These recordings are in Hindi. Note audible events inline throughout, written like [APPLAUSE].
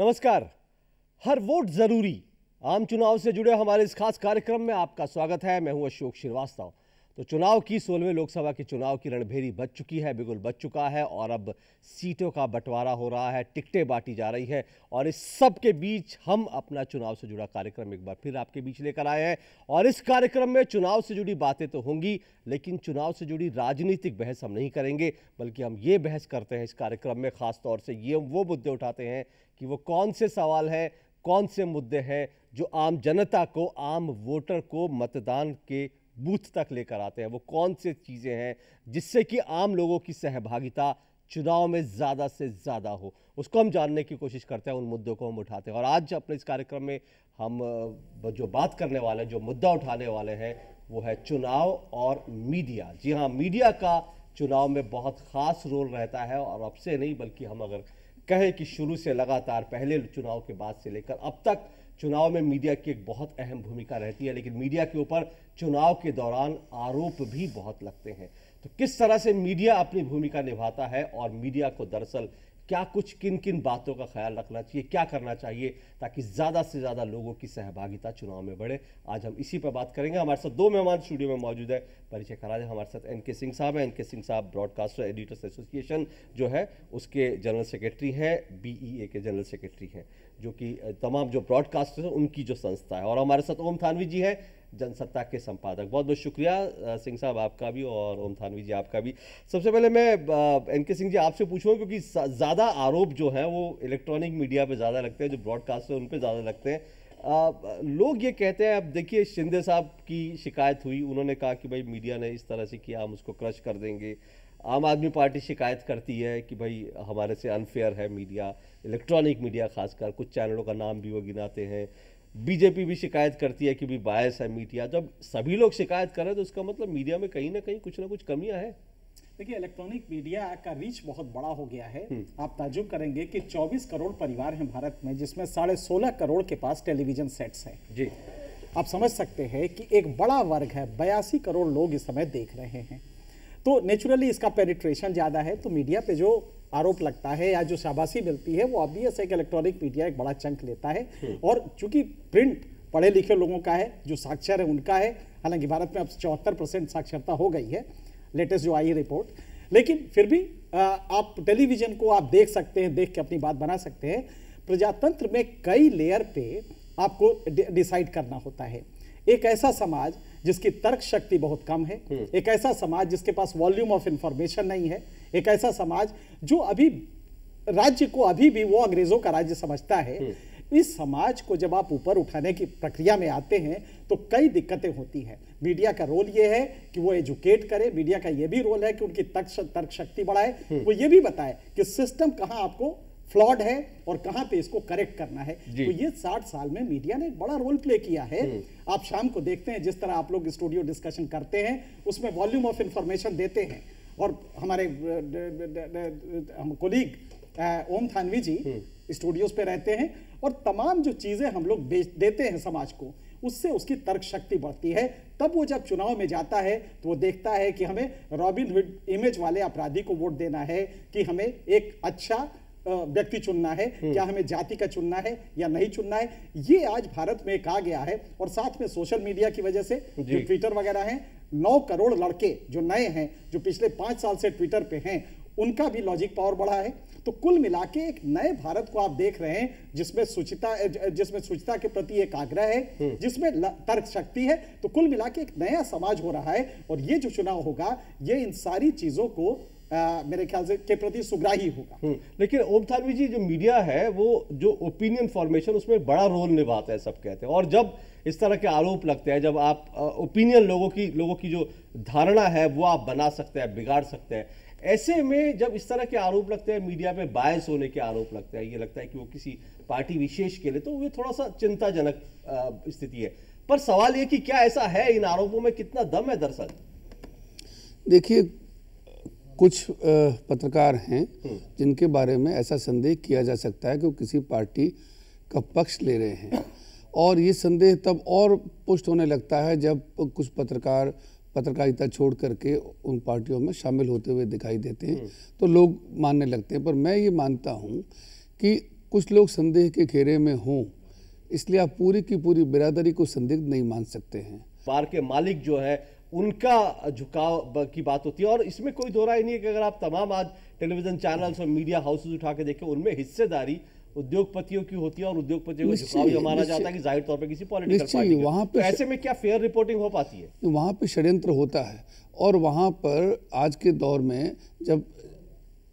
नमस्कार हर वोट जरूरी आम चुनाव से जुड़े हमारे इस खास कार्यक्रम में आपका स्वागत है मैं हूं अशोक श्रीवास्तव तो चुनाव की सोलहवें लोकसभा के चुनाव की रणभेरी बच चुकी है बिल्कुल बच चुका है और अब सीटों का बंटवारा हो रहा है टिकटें बांटी जा रही है और इस सब के बीच हम अपना चुनाव से जुड़ा कार्यक्रम एक बार फिर आपके बीच लेकर आए हैं और इस कार्यक्रम में चुनाव से जुड़ी बातें तो होंगी लेकिन चुनाव से जुड़ी राजनीतिक बहस हम नहीं करेंगे बल्कि हम ये बहस करते हैं इस कार्यक्रम में ख़ासतौर से ये वो मुद्दे उठाते हैं कि वो कौन से सवाल हैं कौन से मुद्दे हैं जो आम जनता को आम वोटर को मतदान के बूथ तक लेकर आते हैं वो कौन सी चीज़ें हैं जिससे कि आम लोगों की सहभागिता चुनाव में ज़्यादा से ज़्यादा हो उसको हम जानने की कोशिश करते हैं उन मुद्दों को हम उठाते हैं और आज अपने इस कार्यक्रम में हम जो बात करने वाले हैं जो मुद्दा उठाने वाले हैं वो है चुनाव और मीडिया जी हाँ मीडिया का चुनाव में बहुत ख़ास रोल रहता है और अब से नहीं बल्कि हम अगर कहें कि शुरू से लगातार पहले चुनाव के बाद से लेकर अब तक चुनाव में मीडिया की एक बहुत अहम भूमिका रहती है लेकिन मीडिया के ऊपर चुनाव के दौरान आरोप भी बहुत लगते हैं तो किस तरह से मीडिया अपनी भूमिका निभाता है और मीडिया को दरअसल क्या कुछ किन किन बातों का ख्याल रखना चाहिए क्या करना चाहिए ताकि ज़्यादा से ज़्यादा लोगों की सहभागिता चुनाव में बढ़े आज हम इसी पर बात करेंगे हमारे साथ दो मेहमान स्टूडियो में मौजूद है परिचय करा दें हमारे साथ एन के सिंह साहब हैं एन के सिंह साहब ब्रॉडकास्टर एडिटर्स एसोसिएशन जो है उसके जनरल सेक्रेटरी हैं बी के जनरल सेक्रेटरी हैं जो कि तमाम जो ब्रॉडकास्टर्स हैं उनकी जो संस्था है और हमारे साथ ओम थानवी जी हैं जनसत्ता के संपादक बहुत बहुत शुक्रिया सिंह साहब आपका भी और ओम थानवी जी आपका भी सबसे पहले मैं एन के सिंह जी आपसे पूछूंगा क्योंकि ज़्यादा आरोप जो है वो इलेक्ट्रॉनिक मीडिया पे ज़्यादा लगते हैं जो ब्रॉडकास्टर उन पर ज़्यादा लगते हैं आ, लोग ये कहते हैं अब देखिए शिंदे साहब की शिकायत हुई उन्होंने कहा कि भाई मीडिया ने इस तरह से किया हम उसको क्रश कर देंगे आम आदमी पार्टी शिकायत करती है कि भाई हमारे से अनफेयर है मीडिया इलेक्ट्रॉनिक मीडिया खासकर कुछ चैनलों का नाम भी वो गिनाते हैं बीजेपी भी शिकायत करती है कि भी बायस है मीडिया जब सभी लोग शिकायत कर रहे हैं तो उसका मतलब मीडिया में कहीं ना कहीं कुछ ना कुछ कमियां हैं देखिए इलेक्ट्रॉनिक मीडिया का रीच बहुत बड़ा हो गया है हम्म। आप ताजुब करेंगे कि 24 करोड़ परिवार हैं भारत में जिसमें साढ़े सोलह करोड़ के पास टेलीविजन सेट्स हैं जी आप समझ सकते हैं कि एक बड़ा वर्ग है बयासी करोड़ लोग इस समय देख रहे हैं तो नेचुरली इसका पेनिट्रेशन ज़्यादा है तो मीडिया पे जो आरोप लगता है या जो शाबाशी मिलती है वो ऑब्वियस है कि इलेक्ट्रॉनिक मीडिया एक बड़ा चंक लेता है हम्म। और चूंकि प्रिंट पढ़े लिखे लोगों का है जो साक्षर है उनका है हालांकि भारत में अब चौहत्तर परसेंट साक्षरता हो गई है लेटेस्ट जो आई रिपोर्ट लेकिन फिर भी आप टेलीविज़न को आप देख सकते हैं देख के अपनी बात बना सकते हैं प्रजातंत्र में कई लेयर पे आपको डिसाइड करना होता है एक ऐसा समाज जिसकी तर्क शक्ति बहुत कम है हम्म। एक ऐसा समाज जिसके पास वॉल्यूम ऑफ इंफॉर्मेशन नहीं है एक ऐसा समाज जो अभी राज्य को अभी भी वो अंग्रेजों का राज्य समझता है हम्म। इस समाज को जब आप ऊपर उठाने की प्रक्रिया में आते हैं तो कई दिक्कतें होती हैं मीडिया का रोल ये है कि वो एजुकेट करे मीडिया का ये भी रोल है कि उनकी तर्क शक्ति बढ़ाए हम्म। वो ये भी बताए कि सिस्टम कहाँ आपको फ्लॉड है और कहां पे इसको करेक्ट करना है तो ये साठ साल में मीडिया ने एक बड़ा रोल प्ले किया है हम्म। आप शाम को देखते हैं जिस तरह आप लोग स्टूडियो डिस्कशन करते हैं उसमें वॉल्यूम ऑफ इंफॉर्मेशन देते हैं और हमारे हम कोलीग ओम थानवी जी स्टूडियोज हम्म। पे रहते हैं और तमाम जो चीज़ें हम लोग देते हैं समाज को उससे उसकी तर्क शक्ति बढ़ती है तब वो जब चुनाव में जाता है तो वो देखता है कि हमें रॉबिन हुड इमेज वाले अपराधी को वोट देना है कि हमें एक अच्छा व्यक्ति चुनना है हम्म। क्या हमें जाति का चुनना है या नहीं चुनना है ये आज भारत में कहा गया है और साथ में सोशल मीडिया की वजह से जो ट्विटर वगैरह है नौ करोड़ लड़के जो नए हैं जो पिछले पांच साल से ट्विटर पे हैं उनका भी लॉजिक पावर बढ़ा है तो कुल मिला के एक नए भारत को आप देख रहे हैं जिसमें सुचिता जिसमें सुचिता के प्रति एक आग्रह है हम्म। जिसमें तर्क शक्ति है तो कुल मिला के एक नया समाज हो रहा है और ये जो चुनाव होगा ये इन सारी चीजों को मेरे ख्याल से के प्रति सुग्राही होगा हम्म, लेकिन ओम थालवी जी जो मीडिया है वो जो ओपिनियन फॉर्मेशन उसमें बड़ा रोल निभाता है सब कहते हैं और जब इस तरह के आरोप लगते हैं जब आप ओपिनियन लोगों की लोगों की जो धारणा है वो आप बना सकते हैं बिगाड़ सकते हैं ऐसे में जब इस तरह के आरोप लगते हैं मीडिया पे बायस होने के आरोप लगते हैं ये लगता है कि वो किसी पार्टी विशेष के लिए तो ये थोड़ा सा चिंताजनक स्थिति है पर सवाल ये कि क्या ऐसा है इन आरोपों में कितना दम है दरअसल देखिए कुछ पत्रकार हैं जिनके बारे में ऐसा संदेह किया जा सकता है कि वो किसी पार्टी का पक्ष ले रहे हैं और ये संदेह तब और पुष्ट होने लगता है जब कुछ पत्रकार पत्रकारिता छोड़ करके उन पार्टियों में शामिल होते हुए दिखाई देते हैं तो लोग मानने लगते हैं पर मैं ये मानता हूँ कि कुछ लोग संदेह के घेरे में हों इसलिए आप पूरी की पूरी बिरादरी को संदिग्ध नहीं मान सकते हैं बार के मालिक जो है उनका झुकाव की बात होती है और इसमें कोई दो राय नहीं है कि अगर आप तमाम आज टेलीविजन चैनल्स और मीडिया हाउसेज उठा के देखें उनमें हिस्सेदारी उद्योगपतियों की होती है और उद्योगपतियों को झुकाव ये माना जाता है कि जाहिर तौर पर किसी पॉलिटिकल पार्टी वहाँ पे तो ऐसे में क्या फेयर रिपोर्टिंग हो पाती है वहाँ पर षड्यंत्र होता है और वहाँ पर आज के दौर में जब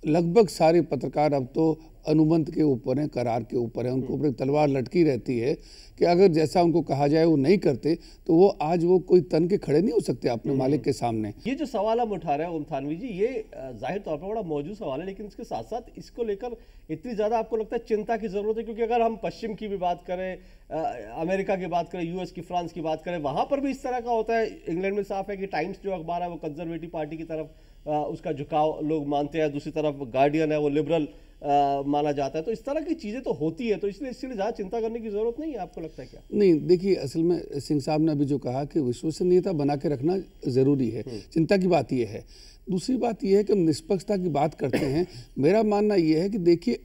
लगभग सारे पत्रकार अब तो अनुबंध के ऊपर हैं करार के ऊपर हैं उनको हम्म। ऊपर तलवार लटकी रहती है कि अगर जैसा उनको कहा जाए वो नहीं करते तो वो आज वो कोई तन के खड़े नहीं हो सकते अपने हम्म। मालिक के सामने ये जो सवाल हम उठा रहे हैं ओम थानवी जी ये जाहिर तौर पर बड़ा मौजूद सवाल है लेकिन इसके साथ साथ इसको लेकर इतनी ज़्यादा आपको लगता है चिंता की ज़रूरत है क्योंकि अगर हम पश्चिम की भी बात करें अमेरिका की बात करें यूएस की फ्रांस की बात करें वहाँ पर भी इस तरह का होता है इंग्लैंड में साफ है कि टाइम्स जो अखबार है वो कंजर्वेटिव पार्टी की तरफ उसका झुकाव लोग मानते हैं दूसरी तरफ गार्डियन है वो लिबरल आ, माना जाता है तो इस तरह की चीज़ें तो होती है तो इसलिए इसके लिए ज़्यादा चिंता करने की ज़रूरत नहीं है आपको लगता है क्या नहीं देखिए असल में सिंह साहब ने अभी जो कहा कि विश्वसनीयता बना के रखना ज़रूरी है हम्म। चिंता की बात यह है दूसरी बात यह है कि हम निष्पक्षता की बात करते हैं मेरा मानना यह है कि देखिए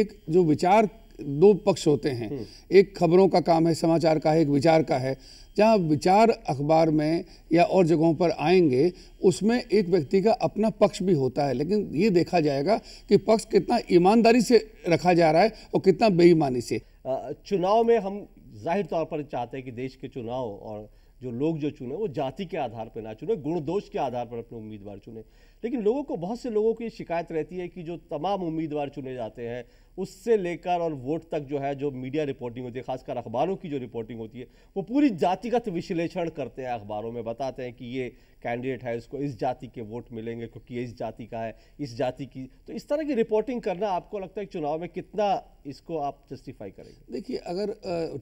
एक जो विचार दो पक्ष होते हैं हम्म। एक खबरों का काम है समाचार का है एक विचार का है जहाँ विचार अखबार में या और जगहों पर आएंगे उसमें एक व्यक्ति का अपना पक्ष भी होता है लेकिन ये देखा जाएगा कि पक्ष कितना ईमानदारी से रखा जा रहा है और कितना बेईमानी से चुनाव में हम जाहिर तौर पर चाहते हैं कि देश के चुनाव और जो लोग जो चुने वो जाति के आधार पर ना चुने गुण दोष के आधार पर अपने उम्मीदवार चुने लेकिन लोगों को बहुत से लोगों की शिकायत रहती है कि जो तमाम उम्मीदवार चुने जाते हैं उससे लेकर और वोट तक जो है जो मीडिया रिपोर्टिंग होती है खासकर अखबारों की जो रिपोर्टिंग होती है वो पूरी जातिगत विश्लेषण करते हैं अखबारों में बताते हैं कि ये कैंडिडेट है इसको इस जाति के वोट मिलेंगे क्योंकि ये इस जाति का है इस जाति की तो इस तरह की रिपोर्टिंग करना आपको लगता है चुनाव में कितना इसको आप जस्टिफाई करेंगे देखिए अगर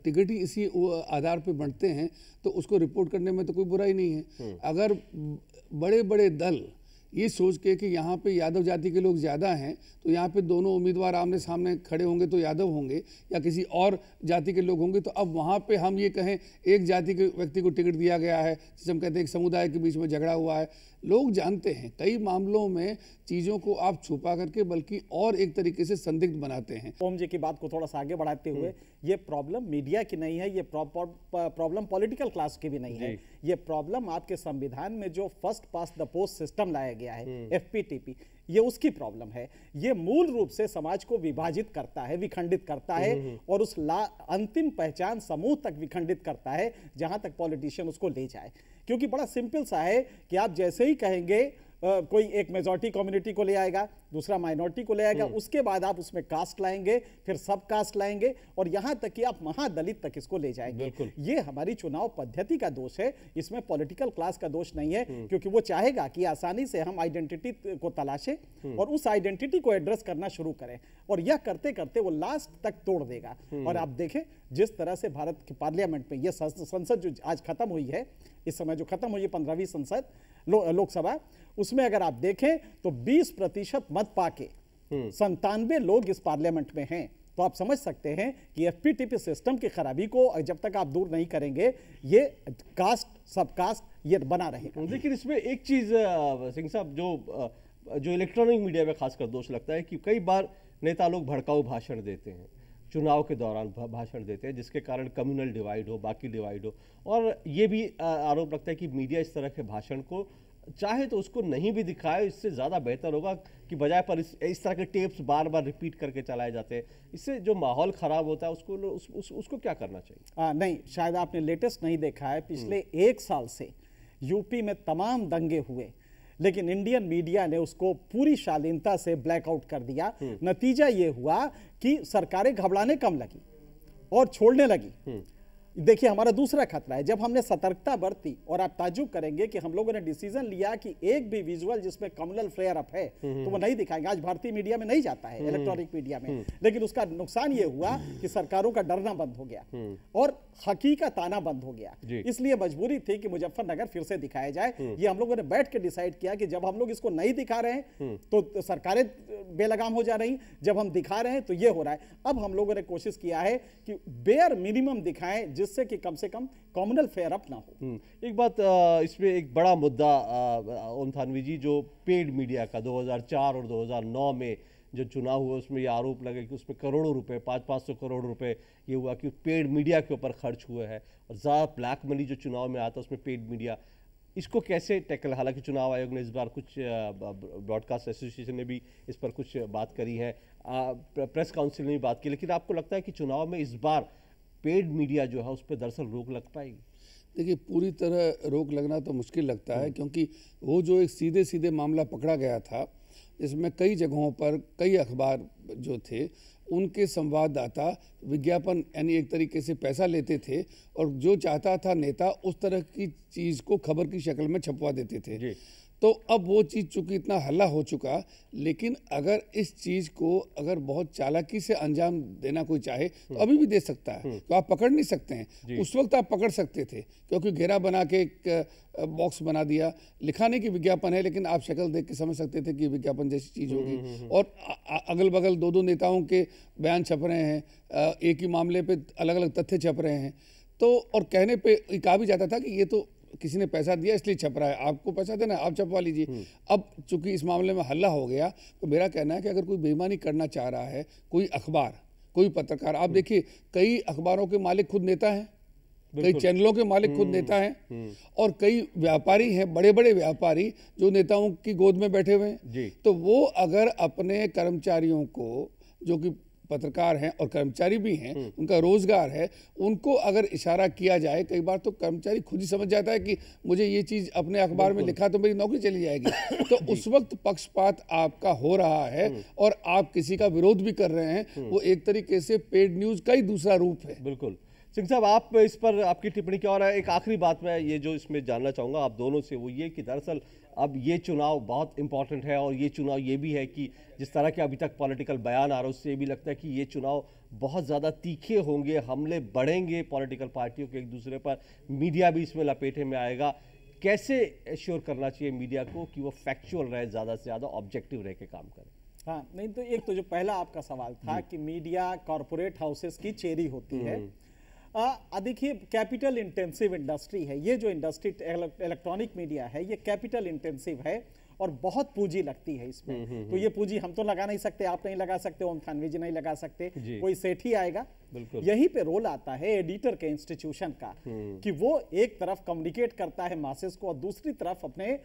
टिकट ही इसी आधार पर बढ़ते हैं तो उसको रिपोर्ट करने में तो कोई बुराई नहीं है हम्म। अगर बड़े बड़े दल ये सोच के कि यहाँ पे यादव जाति के लोग ज़्यादा हैं तो यहाँ पे दोनों उम्मीदवार आमने सामने खड़े होंगे तो यादव होंगे या किसी और जाति के लोग होंगे तो अब वहाँ पे हम ये कहें एक जाति के व्यक्ति को टिकट दिया गया है जिसे हम कहते हैं एक समुदाय के बीच में झगड़ा हुआ है लोग जानते हैं कई मामलों में चीज़ों को आप छुपा करके बल्कि और एक तरीके से संदिग्ध बनाते हैं ओम जी की बात को थोड़ा सा आगे बढ़ाते हुए हम्म। ये प्रॉब्लम मीडिया की नहीं है ये प्रॉब्लम पॉलिटिकल क्लास की भी नहीं है ये प्रॉब्लम आपके संविधान में जो first past the post system लाया गया है एफ हम्म। ये उसकी प्रॉब्लम है ये मूल रूप से समाज को विभाजित करता है विखंडित करता है हम्म, हम्म, हम्म। और उस ला अंतिम पहचान समूह तक विखंडित करता है जहां तक पॉलिटिशियन उसको ले जाए क्योंकि बड़ा सिंपल सा है कि आप जैसे ही कहेंगे कोई एक मेजोरिटी कम्युनिटी को ले आएगा दूसरा माइनॉरिटी को ले आएगा उसके बाद आप उसमें कास्ट लाएंगे फिर सब कास्ट लाएंगे और यहां तक कि आप महादलित तक इसको ले जाएंगे ये हमारी चुनाव पद्धति का दोष है इसमें पॉलिटिकल क्लास का दोष नहीं है क्योंकि वो चाहेगा कि आसानी से हम आइडेंटिटी को तलाशें और उस आइडेंटिटी को एड्रेस करना शुरू करें और यह करते करते वो लास्ट तक तोड़ देगा और आप देखें जिस तरह से भारत के पार्लियामेंट में यह संसद जो आज खत्म हुई है इस समय जो खत्म हुई है पंद्रहवीं संसद लो, लोकसभा उसमें अगर आप देखें तो 20 प्रतिशत मत पाके हम्म। संतानवे लोग इस पार्लियामेंट में हैं तो आप समझ सकते हैं कि एफपीटीपी सिस्टम की खराबी को जब तक आप दूर नहीं करेंगे ये कास्ट सब कास्ट ये बना रहेगा लेकिन इसमें एक चीज सिंह साहब जो आ, जो इलेक्ट्रॉनिक मीडिया में खासकर दोष लगता है कि कई बार नेता लोग भड़काऊ भाषण देते हैं चुनाव के दौरान भाषण देते हैं जिसके कारण कम्युनल डिवाइड हो बाकी डिवाइड हो और ये भी आरोप लगता है कि मीडिया इस तरह के भाषण को चाहे तो उसको नहीं भी दिखाए इससे ज़्यादा बेहतर होगा कि बजाय पर इस इस तरह के टेप्स बार बार रिपीट करके चलाए जाते हैं इससे जो माहौल ख़राब होता है उसको उस, उस, उसको क्या करना चाहिए आ, नहीं शायद आपने लेटेस्ट नहीं देखा है पिछले हम्म। एक साल से यूपी में तमाम दंगे हुए लेकिन इंडियन मीडिया ने उसको पूरी शालीनता से ब्लैकआउट कर दिया हम्म। नतीजा ये हुआ कि सरकारें घबराने कम लगी और छोड़ने लगी हम्म। देखिए हमारा दूसरा खतरा है जब हमने सतर्कता बरती और आप ताजुब करेंगे कि हम लोगों ने डिसीजन लिया कि एक भी विजुअल जिसमें कम्युनल फ्लेयर अप है हम्म, हम्म। तो वो नहीं दिखाएंगे आज भारतीय मीडिया में नहीं जाता है हम्म। इलेक्ट्रॉनिक मीडिया में लेकिन उसका नुकसान ये हुआ कि सरकारों का डरना बंद हो गया और हकीकत आना बंद हो गया इसलिए मजबूरी थी कि मुजफ्फरनगर फिर से दिखाया जाए ये हम लोगों ने बैठ के डिसाइड किया कि जब हम लोग इसको नहीं दिखा रहे हैं तो सरकारें बेलगाम हो जा रही जब हम दिखा रहे हैं तो ये हो रहा है अब हम लोगों ने कोशिश किया है कि बेयर मिनिमम दिखाएं जिससे कि कम से कम कॉमनल फेयर अप ना हो हम्म। एक बात इसमें एक बड़ा मुद्दा ओम थानवी जी जो पेड मीडिया का 2004 और 2009 में जो चुनाव हुआ उसमें ये आरोप लगे कि उसमें करोड़ों रुपए पाँच पाँच सौ करोड़ रुपए ये हुआ कि पेड मीडिया के ऊपर खर्च हुए हैं और ज़्यादा ब्लैक मनी जो चुनाव में आता है उसमें पेड मीडिया इसको कैसे टैकल हालांकि चुनाव आयोग ने इस बार कुछ ब्रॉडकास्ट एसोसिएशन ने भी इस पर कुछ बात करी है प्रेस काउंसिल ने भी बात की लेकिन आपको लगता है कि चुनाव में इस बार पेड मीडिया जो है उस पर दरअसल रोक लग पाएगी देखिए पूरी तरह रोक लगना तो मुश्किल लगता है हम्म। क्योंकि वो जो एक सीधे सीधे मामला पकड़ा गया था इसमें कई जगहों पर कई अखबार जो थे उनके संवाददाता विज्ञापन यानी एक तरीके से पैसा लेते थे और जो चाहता था नेता उस तरह की चीज़ को खबर की शक्ल में छपवा देते थे तो अब वो चीज़ चूँकि इतना हल्ला हो चुका लेकिन अगर इस चीज़ को अगर बहुत चालाकी से अंजाम देना कोई चाहे तो हम्म। अभी भी दे सकता है हम्म। तो आप पकड़ नहीं सकते हैं उस वक्त आप पकड़ सकते थे क्योंकि घेरा बना के एक बॉक्स बना दिया लिखाने की विज्ञापन है लेकिन आप शक्ल देख के समझ सकते थे कि विज्ञापन जैसी चीज़ होगी हम्म, और अगल बगल दो दो नेताओं के बयान छप रहे हैं एक ही मामले पर अलग अलग तथ्य छप रहे हैं तो और कहने पर कहा भी जाता था कि ये तो किसी ने पैसा दिया इसलिए छप रहा है आपको पैसा देना आप छपवा लीजिए हम्म। अब चूंकि इस मामले में हल्ला हो गया तो मेरा कहना है कि अगर कोई बेईमानी करना चाह रहा है कोई अखबार कोई पत्रकार आप हम्म। देखिए कई अखबारों के मालिक खुद नेता हैं कई चैनलों के मालिक खुद नेता हम्म। हैं और कई व्यापारी हैं बड़े बड़े व्यापारी जो नेताओं की गोद में बैठे हुए हैं तो वो अगर अपने कर्मचारियों को जो कि पत्रकार हैं और कर्मचारी भी हैं हम्म। उनका रोजगार है उनको अगर इशारा किया जाए कई बार तो कर्मचारी खुद ही समझ जाता है कि मुझे ये चीज़ अपने अखबार में लिखा तो मेरी नौकरी चली जाएगी [COUGHS] तो उस वक्त पक्षपात आपका हो रहा है हम्म। और आप किसी का विरोध भी कर रहे हैं हम्म। वो एक तरीके से पेड न्यूज़ का ही दूसरा रूप है बिल्कुल सिंह साहब आप इस पर आपकी टिप्पणी क्या और एक आखिरी बात मैं ये जो इसमें जानना चाहूँगा आप दोनों से वो ये कि दरअसल अब ये चुनाव बहुत इम्पॉर्टेंट है और ये चुनाव ये भी है कि जिस तरह के अभी तक पॉलिटिकल बयान आ रहे उससे भी लगता है कि ये चुनाव बहुत ज़्यादा तीखे होंगे हमले बढ़ेंगे पॉलिटिकल पार्टियों के एक दूसरे पर मीडिया भी इसमें लपेटे में आएगा कैसे एश्योर करना चाहिए मीडिया को कि वो फैक्चुअल रहे ज़्यादा से ज़्यादा ऑब्जेक्टिव रह के काम करें हाँ नहीं तो एक तो जो पहला आपका सवाल था कि मीडिया कॉरपोरेट हाउसेस की चेरी होती है हम्म। देखिए कैपिटल इंटेंसिव इंडस्ट्री है ये जो इंडस्ट्री इलेक्ट्रॉनिक मीडिया है ये कैपिटल इंटेंसिव है और बहुत पूंजी लगती है इसमें हम्म, हम्म, तो ये हम्म। पूंजी हम तो लगा नहीं सकते आप नहीं लगा सकते ओम खानवी जी नहीं लगा सकते कोई सेठी आएगा यहीं पे रोल आता है एडिटर के इंस्टीट्यूशन का हम्म। कि वो एक तरफ कम्युनिकेट करता है मासेस को और दूसरी तरफ अपने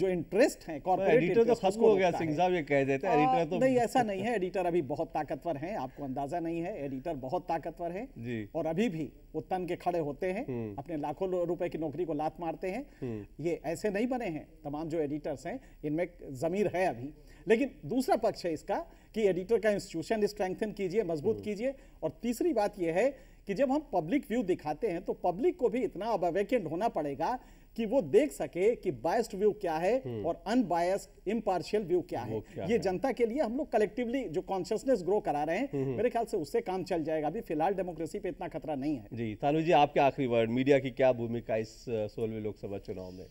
जो इंटरेस्ट है एडिटर तो खत्म तो हो गया सिंह साहब ये कह देते हैं एडिटर तो नहीं ऐसा नहीं है एडिटर अभी बहुत ताकतवर हैं आपको अंदाजा नहीं है एडिटर बहुत ताकतवर है और अभी भी वो तन के खड़े होते हैं हम्म। अपने लाखों रुपए की नौकरी को लात मारते हैं हम्म। ये ऐसे नहीं बने हैं तमाम जो एडिटर्स हैं इनमें जमीर है अभी लेकिन दूसरा पक्ष है इसका कि एडिटर का इंस्टीट्यूशन स्ट्रेंथन कीजिए मजबूत हम्म। कीजिए और तीसरी बात यह है कि जब हम पब्लिक व्यू दिखाते हैं तो पब्लिक को भी इतना अवेकेंड होना पड़ेगा कि वो देख सके कि बायस्ड व्यू क्या है हम्म। और अनबायस्ड इम्पार्शियल व्यू क्या है क्या ये है? जनता के लिए हम लोग कलेक्टिवली जो कॉन्शियसनेस ग्रो करा रहे हैं हम्म। मेरे ख्याल से उससे काम चल जाएगा अभी फिलहाल डेमोक्रेसी पे इतना खतरा नहीं है जी तालू जी आपके आखिरी वर्ड मीडिया की क्या भूमिका इस सोलहवीं लोकसभा चुनाव में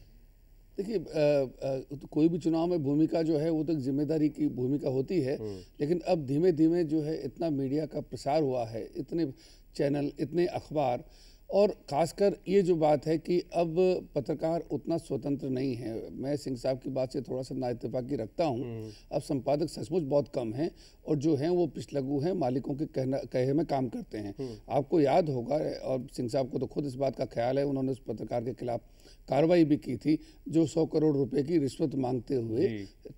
देखिए तो कोई भी चुनाव में भूमिका जो है वो तो जिम्मेदारी की भूमिका होती है हम्म। लेकिन अब धीमे धीमे जो है इतना मीडिया का प्रसार हुआ है इतने चैनल इतने अखबार और खासकर ये जो बात है कि अब पत्रकार उतना स्वतंत्र नहीं है मैं सिंह साहब की बात से थोड़ा सा नाइतफाकी रखता हूँ हम्म। अब संपादक सचमुच बहुत कम हैं और जो हैं वो पिछलगु हैं मालिकों के कहना कहे में काम करते हैं हम्म। आपको याद होगा और सिंह साहब को तो खुद इस बात का ख्याल है उन्होंने उस पत्रकार के खिलाफ कार्रवाई भी की थी जो सौ करोड़ रुपए की रिश्वत मांगते हुए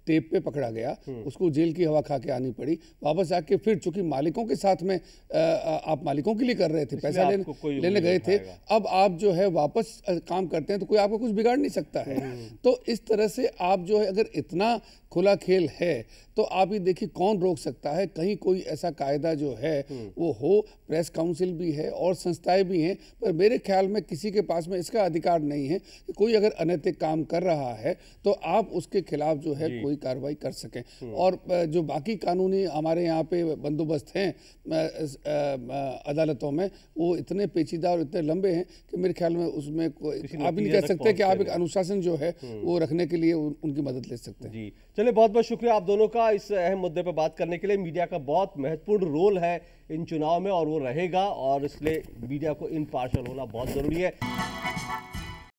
टेप पे पकड़ा गया हम्म। उसको जेल की हवा खा के आनी पड़ी वापस आके फिर चूंकि मालिकों के साथ में आ, आप मालिकों के लिए कर रहे थे पैसा लेने लेने गए थे अब आप जो है वापस काम करते हैं तो कोई आपको कुछ बिगाड़ नहीं सकता है हम्म। तो इस तरह से आप जो है अगर इतना खुला खेल है तो आप ये देखिए कौन रोक सकता है कहीं कोई ऐसा कायदा जो है हम्म। वो हो प्रेस काउंसिल भी है और संस्थाएं भी हैं पर मेरे ख्याल में किसी के पास में इसका अधिकार नहीं है कि कोई अगर अनैतिक काम कर रहा है तो आप उसके खिलाफ जो है कोई कार्रवाई कर सकें हम्म। और जो बाकी कानूनी हमारे यहाँ पे बंदोबस्त हैं अदालतों में वो इतने पेचीदा और इतने लंबे हैं कि मेरे ख्याल में उसमें आप नहीं कह सकते कि आप एक अनुशासन जो है हम्म। वो रखने के लिए उनकी मदद ले सकते हैं जी चलिए बहुत बहुत शुक्रिया आप दोनों का इस अहम मुद्दे पर बात करने के लिए मीडिया का बहुत महत्वपूर्ण रोल है इन चुनाव में और वो रहेगा और इसलिए मीडिया को इन पार्शल होना बहुत ज़रूरी है